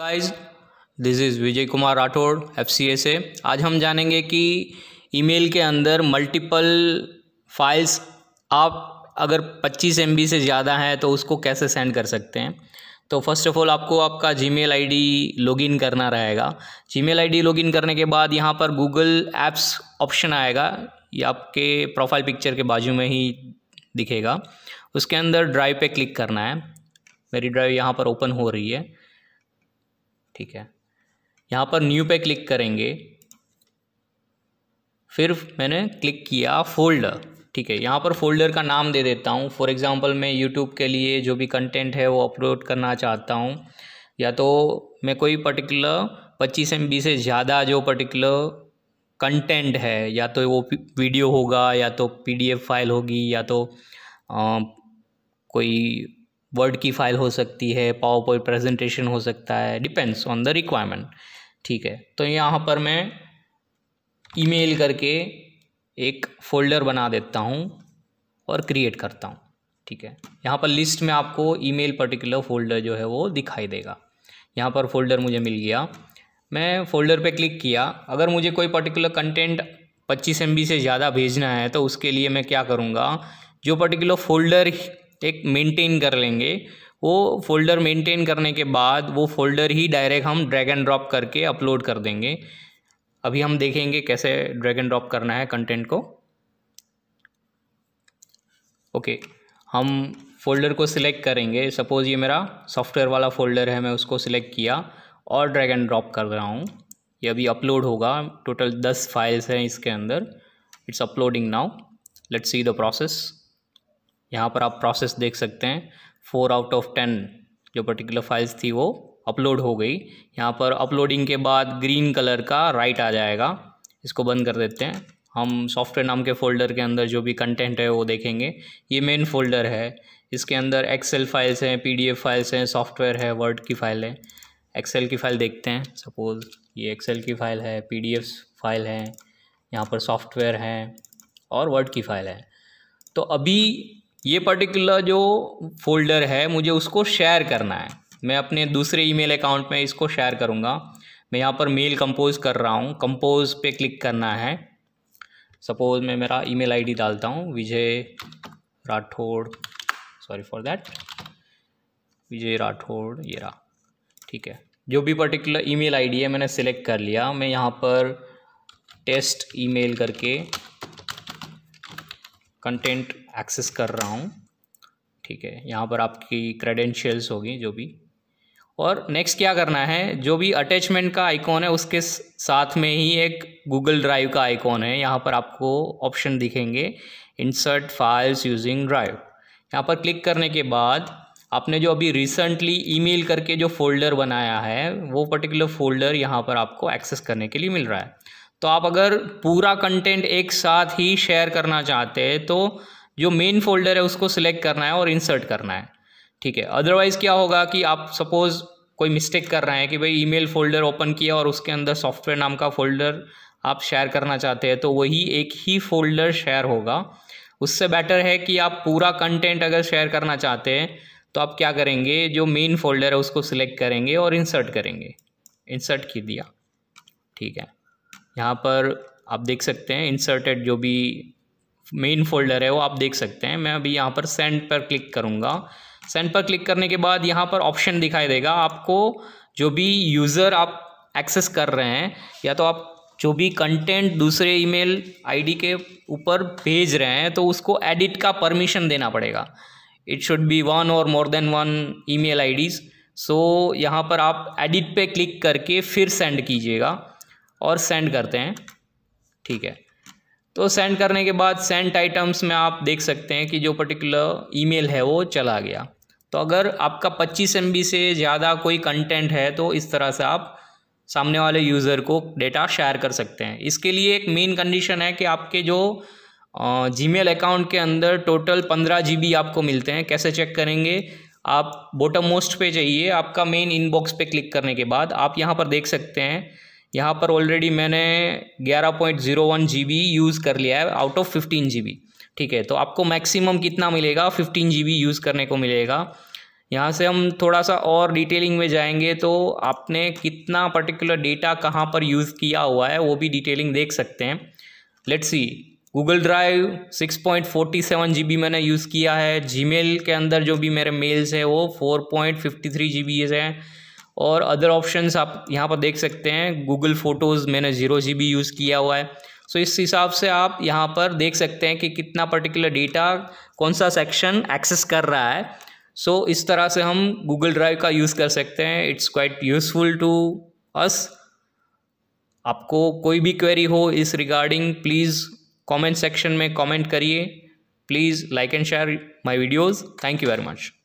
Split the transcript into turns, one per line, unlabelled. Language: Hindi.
guys this is Vijay Kumar Rathore एफ से आज हम जानेंगे कि ईमेल के अंदर मल्टीपल फाइल्स आप अगर 25 एम से ज़्यादा हैं तो उसको कैसे सेंड कर सकते हैं तो फर्स्ट ऑफ़ ऑल आपको आपका Gmail I D login करना रहेगा Gmail I D login करने के बाद यहाँ पर गूगल ऐप्स ऑप्शन आएगा ये आपके प्रोफाइल पिक्चर के बाजू में ही दिखेगा उसके अंदर ड्राइव पे क्लिक करना है मेरी ड्राइव यहाँ पर ओपन हो रही है ठीक है यहाँ पर न्यू पे क्लिक करेंगे फिर मैंने क्लिक किया फोल्डर ठीक है यहाँ पर फोल्डर का नाम दे देता हूँ फॉर एग्ज़ाम्पल मैं यूट्यूब के लिए जो भी कंटेंट है वो अपलोड करना चाहता हूँ या तो मैं कोई पर्टिकुलर पच्चीस एम से ज़्यादा जो पर्टिकुलर कंटेंट है या तो वो वीडियो होगा या तो पीडीएफ फाइल होगी या तो आ, कोई वर्ड की फाइल हो सकती है पावर पॉइंट प्रेजेंटेशन हो सकता है डिपेंड्स ऑन द रिक्वायरमेंट ठीक है तो यहाँ पर मैं ईमेल करके एक फोल्डर बना देता हूँ और क्रिएट करता हूँ ठीक है यहाँ पर लिस्ट में आपको ईमेल पर्टिकुलर फोल्डर जो है वो दिखाई देगा यहाँ पर फोल्डर मुझे मिल गया मैं फोल्डर पे क्लिक किया अगर मुझे कोई पर्टिकुलर कंटेंट 25 एम से ज़्यादा भेजना है तो उसके लिए मैं क्या करूँगा जो पर्टिकुलर फोल्डर एक मेंटेन कर लेंगे वो फोल्डर मेंटेन करने के बाद वो फोल्डर ही डायरेक्ट हम ड्रैग एंड ड्रॉप करके अपलोड कर देंगे अभी हम देखेंगे कैसे ड्रैग एंड ड्रॉप करना है कंटेंट को ओके हम फोल्डर को सिलेक्ट करेंगे सपोज़ ये मेरा सॉफ्टवेयर वाला फोल्डर है मैं उसको सिलेक्ट किया और ड्रैग एंड ड्रॉप कर रहा हूँ ये अभी अपलोड होगा टोटल दस फाइल्स हैं इसके अंदर it's uploading now let's see the process यहाँ पर आप प्रोसेस देख सकते हैं फोर आउट ऑफ टेन जो पर्टिकुलर फाइल्स थी वो अपलोड हो गई यहाँ पर अपलोडिंग के बाद ग्रीन कलर का राइट आ जाएगा इसको बंद कर देते हैं हम सॉफ्टवेयर नाम के फ़ोल्डर के अंदर जो भी कंटेंट है वो देखेंगे ये मेन फोल्डर है इसके अंदर एक्सेल फाइल्स हैं पीडीएफ फाइल्स हैं सॉफ्टवेयर है वर्ड की फाइल है एक्सेल की फ़ाइल देखते हैं सपोज़ ये एक्सेल की फ़ाइल है पी फाइल है यहाँ पर सॉफ्टवेयर है और वर्ड की फ़ाइल है तो अभी ये पर्टिकुलर जो फोल्डर है मुझे उसको शेयर करना है मैं अपने दूसरे ईमेल अकाउंट में इसको शेयर करूँगा मैं यहाँ पर मेल कंपोज कर रहा हूँ कंपोज पे क्लिक करना है सपोज मैं मेरा ईमेल आईडी डालता हूँ Vijay Rathore sorry for that Vijay Rathore ये रहा ठीक है जो भी पर्टिकुलर ईमेल आईडी है मैंने सेलेक्ट कर लिया मैं यहाँ पर टेस्ट ईमेल करके कंटेंट एक्सेस कर रहा हूँ ठीक है यहाँ पर आपकी क्रेडेंशियल्स होगी जो भी और नेक्स्ट क्या करना है जो भी अटैचमेंट का आइकॉन है उसके साथ में ही एक गूगल ड्राइव का आइकॉन है यहाँ पर आपको ऑप्शन दिखेंगे इंसर्ट फाइल्स यूजिंग ड्राइव यहाँ पर क्लिक करने के बाद आपने जो अभी रिसेंटली ईमेल करके जो फोल्डर बनाया है वो पर्टिकुलर फोल्डर यहाँ पर आपको एक्सेस करने के लिए मिल रहा है तो आप अगर पूरा कंटेंट एक साथ ही शेयर करना चाहते हैं तो जो मेन फोल्डर है उसको सिलेक्ट करना है और इंसर्ट करना है ठीक है अदरवाइज़ क्या होगा कि आप सपोज़ कोई मिस्टेक कर रहे हैं कि भाई ईमेल फोल्डर ओपन किया और उसके अंदर सॉफ्टवेयर नाम का फोल्डर आप शेयर करना चाहते हैं तो वही एक ही फोल्डर शेयर होगा उससे बेटर है कि आप पूरा कंटेंट अगर शेयर करना चाहते हैं तो आप क्या करेंगे जो मेन फोल्डर है उसको सिलेक्ट करेंगे और इंसर्ट करेंगे इंसर्ट की दिया ठीक है यहाँ पर आप देख सकते हैं इंसर्टेड जो भी मेन फोल्डर है वो आप देख सकते हैं मैं अभी यहाँ पर सेंड पर क्लिक करूँगा सेंड पर क्लिक करने के बाद यहाँ पर ऑप्शन दिखाई देगा आपको जो भी यूज़र आप एक्सेस कर रहे हैं या तो आप जो भी कंटेंट दूसरे ईमेल आईडी के ऊपर भेज रहे हैं तो उसको एडिट का परमिशन देना पड़ेगा इट शुड बी वन और more than one email IDs so यहाँ पर आप एडिट पे क्लिक करके फिर सेंड कीजिएगा और सेंड करते हैं ठीक है तो सेंड करने के बाद सेंड आइटम्स में आप देख सकते हैं कि जो पर्टिकुलर ईमेल है वो चला गया तो अगर आपका 25 एम से ज़्यादा कोई कंटेंट है तो इस तरह से आप सामने वाले यूज़र को डेटा शेयर कर सकते हैं इसके लिए एक मेन कंडीशन है कि आपके जो जी मेल अकाउंट के अंदर टोटल पंद्रह जी आपको मिलते हैं कैसे चेक करेंगे आप बॉटम मोस्ट पे जाइए आपका मेन इनबॉक्स पे क्लिक करने के बाद आप यहाँ पर देख सकते हैं यहाँ पर ऑलरेडी मैंने 11.01 बी यूज़ कर लिया है आउट ऑफ 15 बी ठीक है तो आपको मैक्सिमम कितना मिलेगा 15 बी यूज़ करने को मिलेगा यहाँ से हम थोड़ा सा और डिटेलिंग में जाएंगे तो आपने कितना पर्टिकुलर डेटा कहाँ पर यूज़ किया हुआ है वो भी डिटेलिंग देख सकते हैं let's see Google Drive 6.47 B मैंने यूज़ किया है मेल के अंदर जो भी मेरे मेल्स हैं वो फोर जी जीबी हैं और अदर ऑप्शंस आप यहाँ पर देख सकते हैं गूगल फ़ोटोज़ मैंने ज़ीरो जी बी यूज़ किया हुआ है सो so, इस हिसाब से आप यहाँ पर देख सकते हैं कि कितना पर्टिकुलर डेटा कौन सा सेक्शन एक्सेस कर रहा है सो so, इस तरह से हम गूगल ड्राइव का यूज़ कर सकते हैं it's quite useful to us आपको कोई भी क्वेरी हो इस रिगार्डिंग प्लीज़ कमेंट सेक्शन में कमेंट करिए please like and share my videos thank you very much